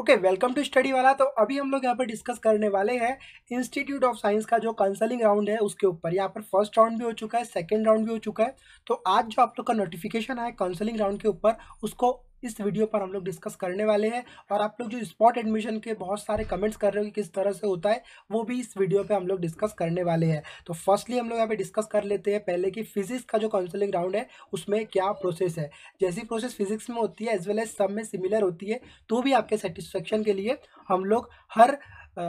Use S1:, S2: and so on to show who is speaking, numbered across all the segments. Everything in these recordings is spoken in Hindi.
S1: ओके वेलकम टू स्टडी वाला तो अभी हम लोग यहाँ पर डिस्कस करने वाले हैं इंस्टीट्यूट ऑफ साइंस का जो काउंसलिंग राउंड है उसके ऊपर यहाँ पर फर्स्ट राउंड भी हो चुका है सेकंड राउंड भी हो चुका है तो आज जो आप लोग का नोटिफिकेशन है काउंसलिंग राउंड के ऊपर उसको इस वीडियो पर हम लोग डिस्कस करने वाले हैं और आप लोग जो स्पॉट एडमिशन के बहुत सारे कमेंट्स कर रहे हो कि किस तरह से होता है वो भी इस वीडियो पे हम लोग डिस्कस करने वाले हैं तो फर्स्टली हम लोग यहाँ पे डिस्कस कर लेते हैं पहले कि फिजिक्स का जो काउंसलिंग राउंड है उसमें क्या प्रोसेस है जैसी प्रोसेस फिजिक्स में होती है एज वेल एज सब में सिमिलर होती है तो भी आपके सेटिस्फेक्शन के लिए हम लोग हर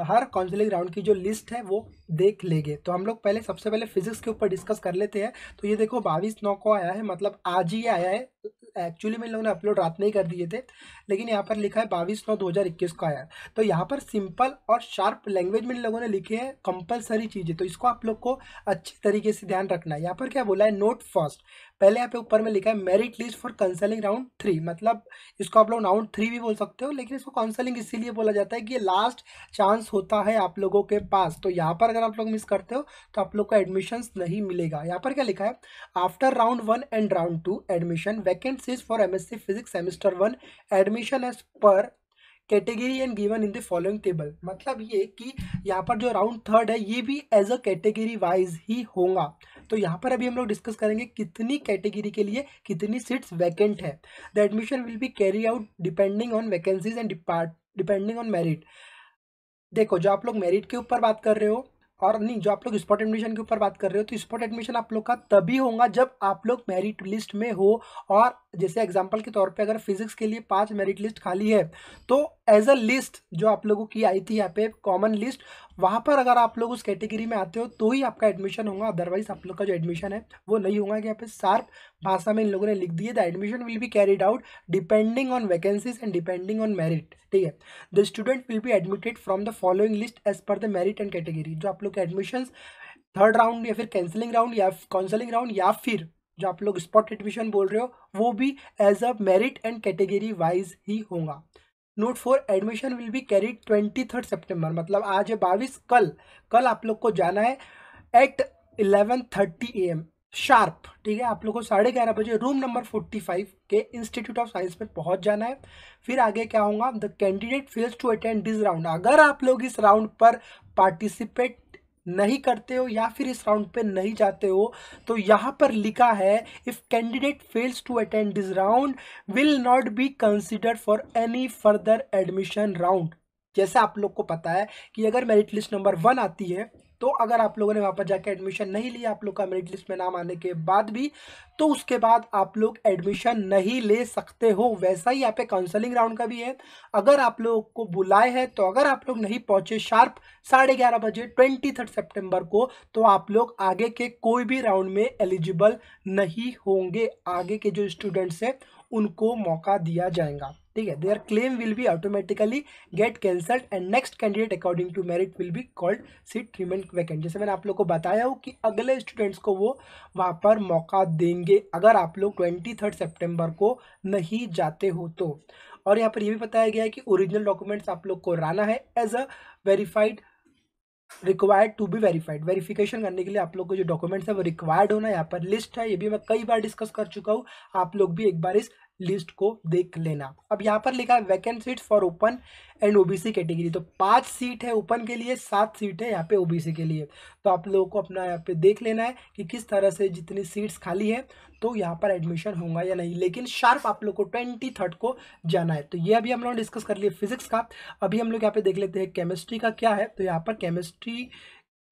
S1: हर काउंसलिंग राउंड की जो लिस्ट है वो देख लेंगे तो हम लोग पहले सबसे पहले फिजिक्स के ऊपर डिस्कस कर लेते हैं तो ये देखो बाईस नौ को आया है मतलब आज ही आया है एक्चुअली मैं लोगों ने अपलोड रात में ही कर दिए थे लेकिन यहाँ पर लिखा है बाईस नौ दो हज़ार इक्कीस को आया तो यहाँ पर सिंपल और शार्प लैंग्वेज में लोगों ने लिखे हैं कंपलसरी चीज़ें तो इसको आप लोग को अच्छे तरीके से ध्यान रखना है यहाँ पर क्या बोला है नोट फर्स्ट पहले यहाँ पे ऊपर में लिखा है merit list for counselling round three मतलब इसको आप लोग राउंड थ्री भी बोल सकते हो लेकिन इसको काउंसलिंग इसीलिए बोला जाता है कि ये लास्ट चांस चांस होता है आप लोगों के पास तो यहाँ पर अगर आप लोग मिस करते हो तो आप लोग को एडमिशन नहीं मिलेगा यहाँ पर क्या लिखा है after round one and round two admission vacancies for M physics semester one admission as per category and given in the following table मतलब ये कि यहाँ पर जो राउंड थर्ड है ये भी एज अ कैटेगरी वाइज ही होगा तो यहाँ पर अभी हम लोग डिस्कस करेंगे कितनी कैटेगरी के लिए कितनी सीट्स वैकेंट है the admission will be carry out depending on vacancies and depart depending on merit देखो जो आप लोग मेरिट के ऊपर बात कर रहे हो और नहीं जो आप लोग स्पॉट एडमिशन के ऊपर बात कर रहे हो तो स्पॉट एडमिशन आप लोग का तभी होगा जब आप लोग मेरिट लिस्ट में हो और जैसे एग्जांपल के तौर पे अगर फिजिक्स के लिए पांच मेरिट लिस्ट खाली है तो एज अ लिस्ट जो आप लोगों की आई थी यहाँ पे कॉमन लिस्ट वहाँ पर अगर आप लोग उस कैटेगरी में आते हो तो ही आपका एडमिशन होगा अदरवाइज आप लोग का जो एडमिशन है वो नहीं होगा कि यहाँ पे शार्प भाषा में इन लोगों ने लिख दिए the admission will be carried out depending on vacancies and depending on merit ठीक है the student will be admitted from the following list as per the merit and category जो आप लोग के एडमिशन थर्ड राउंड या फिर कैंसिलिंग राउंड या काउंसलिंग राउंड या फिर जो आप लोग स्पॉट एडमिशन बोल रहे हो वो भी as a merit and category wise ही होगा note for admission will be carry twenty third September मतलब आज है बाईस कल कल आप लोग को जाना है at eleven thirty A M sharp ठीक है आप लोग को साढ़े ग्यारह बजे रूम नंबर फोर्टी फाइव के इंस्टीट्यूट ऑफ साइंस पर पहुंच जाना है फिर आगे क्या होगा the candidate fails to attend this round अगर आप लोग इस राउंड पर पार्टिसिपेट नहीं करते हो या फिर इस राउंड पे नहीं जाते हो तो यहाँ पर लिखा है if candidate fails to attend this round will not be consider for any further admission round जैसे आप लोग को पता है कि अगर मेरिट लिस्ट नंबर वन आती है तो अगर आप लोगों ने वहाँ पर जाकर एडमिशन नहीं लिया आप लोग का मेरिट लिस्ट में नाम आने के बाद भी तो उसके बाद आप लोग एडमिशन नहीं ले सकते हो वैसा ही यहाँ पे काउंसलिंग राउंड का भी है अगर आप लोग को बुलाए हैं तो अगर आप लोग नहीं पहुँचे शार्प साढ़े ग्यारह बजे ट्वेंटी थर्ड सेप्टेम्बर को तो आप लोग आगे के कोई भी राउंड में एलिजिबल नहीं होंगे आगे के जो स्टूडेंट्स हैं उनको मौका दिया जाएगा ठीक है their claim will be automatically get cancelled and next candidate according to merit will be called seat treatment vacant जैसे मैंने आप लोग को बताया हूँ कि अगले स्टूडेंट्स को वो वहाँ पर मौका देंगे अगर आप लोग ट्वेंटी थर्ड सेप्टेम्बर को नहीं जाते हो तो और यहाँ पर ये भी बताया गया है कि ओरिजिनल डॉक्यूमेंट्स आप लोग को राना है as a verified required to be verified verification करने के लिए आप लोग को जो डॉक्यूमेंट्स है वो रिक्वायर्ड होना यहाँ पर लिस्ट है ये भी मैं कई बार डिस्कस कर चुका हूँ आप लोग भी एक बार इस लिस्ट को देख लेना अब यहाँ पर लिखा है vacant seat for open and OBC category तो पांच सीट है ओपन के लिए सात सीट है यहाँ पे ओबीसी के लिए तो आप लोगों को अपना यहाँ पे देख लेना है कि किस तरह से जितनी सीट्स खाली है तो यहाँ पर एडमिशन होगा या नहीं लेकिन शार्प आप लोग को ट्वेंटी थर्ड को जाना है तो ये अभी हम लोग डिस्कस कर लिए फिजिक्स का अभी हम लोग यहाँ पे देख लेते हैं केमिस्ट्री का क्या है तो यहाँ पर केमिस्ट्री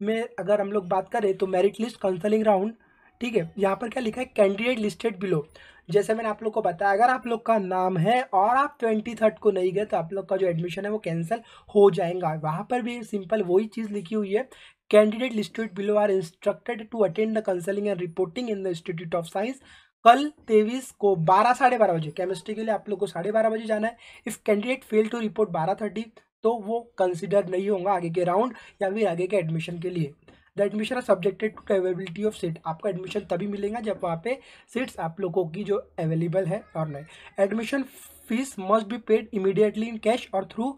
S1: में अगर हम लोग बात करें तो मेरिट लिस्ट काउंसलिंग राउंड ठीक है यहाँ पर क्या लिखा है कैंडिडेट लिस्टेड बिलो जैसे मैंने आप लोग को बताया अगर आप लोग का नाम है और आप ट्वेंटी थर्ड को नहीं गए तो आप लोग का जो एडमिशन है वो कैंसिल हो जाएगा वहाँ पर भी सिंपल वही चीज़ लिखी हुई है candidate listed below are instructed to attend the consulting and reporting in the institute of science कल तेईस को बारह साढ़े बारह बजे केमिस्ट्री के लिए आप लोग को साढ़े बारह बजे जाना है if candidate fail to report बारह थर्टी तो वो कंसिडर नहीं होगा आगे के राउंड या फिर आगे के एडमिशन के लिए the admission are subjected to availability of seat आपको एडमिशन तभी मिलेगा जब वहाँ पे सीट्स आप लोगों की जो अवेलेबल है और नहीं admission fees must be paid immediately in cash और through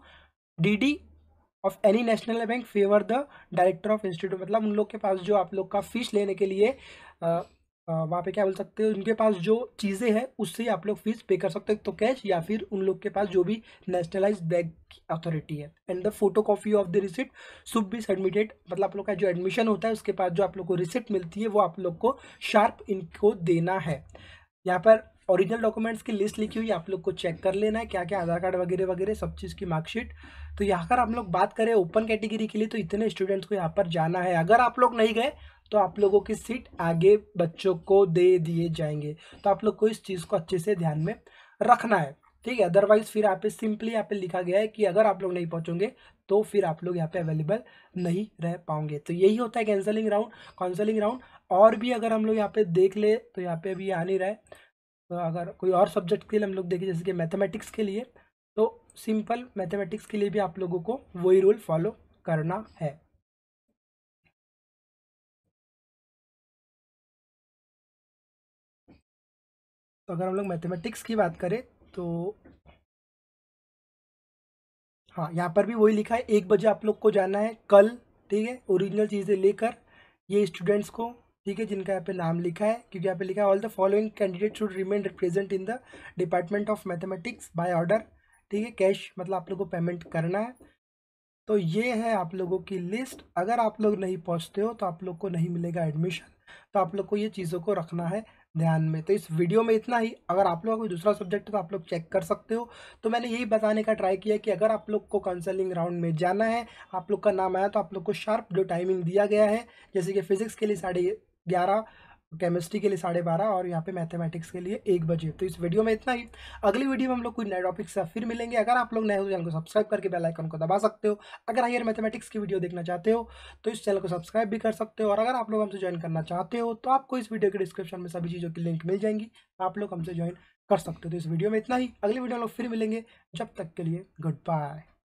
S1: D of any national bank favour the director of institute मतलब उन लोग के पास जो आप लोग का फीस लेने के लिए वहाँ पे क्या बोल सकते हो उनके पास जो चीज़ें हैं उससे आप लोग फीस पे कर सकते हो तो कैश या फिर उन लोग के पास जो भी नेशनलाइज बैंक की अथॉरिटी है and the photo copy of the receipt सुब भी सबमिटेड मतलब आप लोग का जो एडमिशन होता है उसके पास जो आप लोग को रिसिप्ट मिलती है वो आप लोग को शार्प इनको देना है यहाँ पर ओरिजिनल डॉक्यूमेंट्स की लिस्ट लिखी हुई आप लोग को चेक कर लेना है क्या क्या आधार कार्ड वगैरह वगैरह सब चीज़ की मार्कशीट तो यहाँ पर आप लोग बात करें ओपन कैटेगरी के लिए तो इतने स्टूडेंट्स को यहाँ पर जाना है अगर आप लोग नहीं गए तो आप लोगों की सीट आगे बच्चों को दे दिए जाएंगे तो आप लोग को इस चीज़ को अच्छे से ध्यान में रखना है ठीक है अदरवाइज फिर यहाँ पे सिंपली यहाँ पे लिखा गया है कि अगर आप लोग नहीं पहुँचोगे तो फिर आप लोग यहाँ पे अवेलेबल नहीं रह पाओगे तो यही होता है कैंसलिंग राउंड काउंसलिंग राउंड और भी अगर हम लोग यहाँ पे देख ले तो यहाँ पे अभी आ नहीं रहा है तो अगर कोई और सब्जेक्ट के लिए हम लोग देखें जैसे कि मैथमेटिक्स के लिए तो सिंपल मैथमेटिक्स के लिए भी आप लोगों को वही रूल फॉलो करना है तो अगर हम लोग मैथमेटिक्स की बात करें तो हाँ यहाँ पर भी वही लिखा है एक बजे आप लोग को जाना है कल ठीक है ओरिजिनल चीज़ें लेकर ये स्टूडेंट्स को ठीक है जिनका यहाँ पे नाम लिखा है क्योंकि यहाँ पे लिखा है all the following candidate should remain represent in the department of mathematics by order ठीक है कैश मतलब आप लोग को पेमेंट करना है तो ये है आप लोगों की लिस्ट अगर आप लोग नहीं पहुँचते हो तो आप लोग को नहीं मिलेगा एडमिशन तो आप लोग को ये चीज़ों को रखना है ध्यान में तो इस वीडियो में इतना ही अगर आप लोग कोई दूसरा सब्जेक्ट है तो आप लोग चेक कर सकते हो तो मैंने यही बताने का ट्राई किया कि अगर आप लोग को काउंसलिंग राउंड में जाना है आप लोग का नाम आया तो आप लोग को शार्प जो टाइमिंग दिया गया है जैसे कि फिजिक्स के लिए साढ़े ग्यारह केमिस्ट्री के लिए साढ़े बारह और यहाँ पे मैथमेटिक्स के लिए एक बजे तो इस वीडियो में इतना ही अगली वीडियो में हम लोग कोई नए टॉपिक से फिर मिलेंगे अगर आप लोग नए हो चैनल तो को सब्सक्राइब करके बेल आइकन को दबा सकते हो अगर हायर मैथमेटिक्स की वीडियो देखना चाहते हो तो इस चैनल को सब्सक्राइब भी कर सकते हो और अगर आप लोग हमसे ज्वाइन करना चाहते हो तो आपको इस वीडियो के डिस्क्रिप्शन में सभी चीज़ों की लिंक मिल जाएंगी आप लोग हमसे ज्वाइन कर सकते हो तो इस वीडियो में इतना ही अगली वीडियो हम लोग फिर मिलेंगे जब तक के लिए गुड बाय